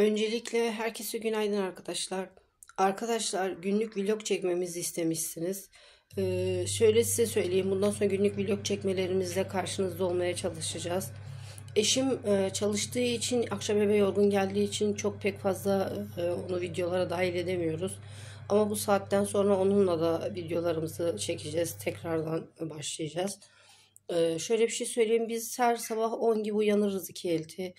Öncelikle herkese günaydın arkadaşlar. Arkadaşlar günlük vlog çekmemizi istemişsiniz. Ee, şöyle size söyleyeyim. Bundan sonra günlük vlog çekmelerimizle karşınızda olmaya çalışacağız. Eşim e, çalıştığı için akşam eve yorgun geldiği için çok pek fazla e, onu videolara dahil edemiyoruz. Ama bu saatten sonra onunla da videolarımızı çekeceğiz. Tekrardan başlayacağız. Ee, şöyle bir şey söyleyeyim. Biz her sabah 10 gibi uyanırız iki elti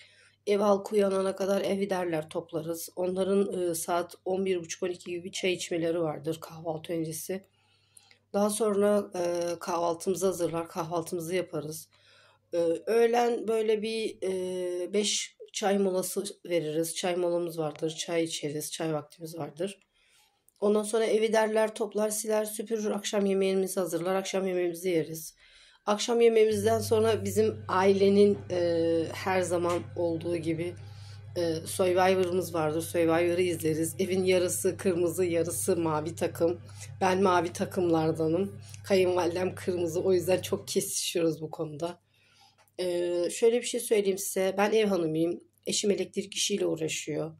ev halkı uyanana kadar evi derler toplarız. Onların e, saat 11.30-12 gibi çay içmeleri vardır kahvaltı öncesi. Daha sonra e, kahvaltımızı hazırlar, kahvaltımızı yaparız. E, öğlen böyle bir 5 e, çay molası veririz. Çay molamız vardır, çay içeriz, çay vaktimiz vardır. Ondan sonra evi derler, toplar, siler, süpürür. Akşam yemeğimizi hazırlar, akşam yemeğimizi yeriz. Akşam yemeğimizden sonra bizim ailenin e, her zaman olduğu gibi e, Survivor'ımız vardır. Survivor'ı izleriz. Evin yarısı kırmızı, yarısı mavi takım. Ben mavi takımlardanım. Kayınvalidem kırmızı. O yüzden çok kesişiyoruz bu konuda. E, şöyle bir şey söyleyeyim size. Ben ev hanımıyım. Eşim elektrik işiyle uğraşıyor.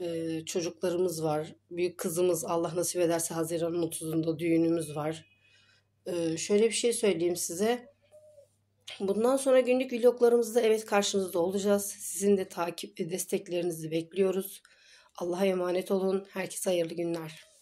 E, çocuklarımız var. Büyük kızımız Allah nasip ederse Haziran'ın 30'unda düğünümüz var ee, şöyle bir şey söyleyeyim size. Bundan sonra günlük vloglarımızda evet karşınızda olacağız. Sizin de takip ve desteklerinizi bekliyoruz. Allah'a emanet olun. Herkese hayırlı günler.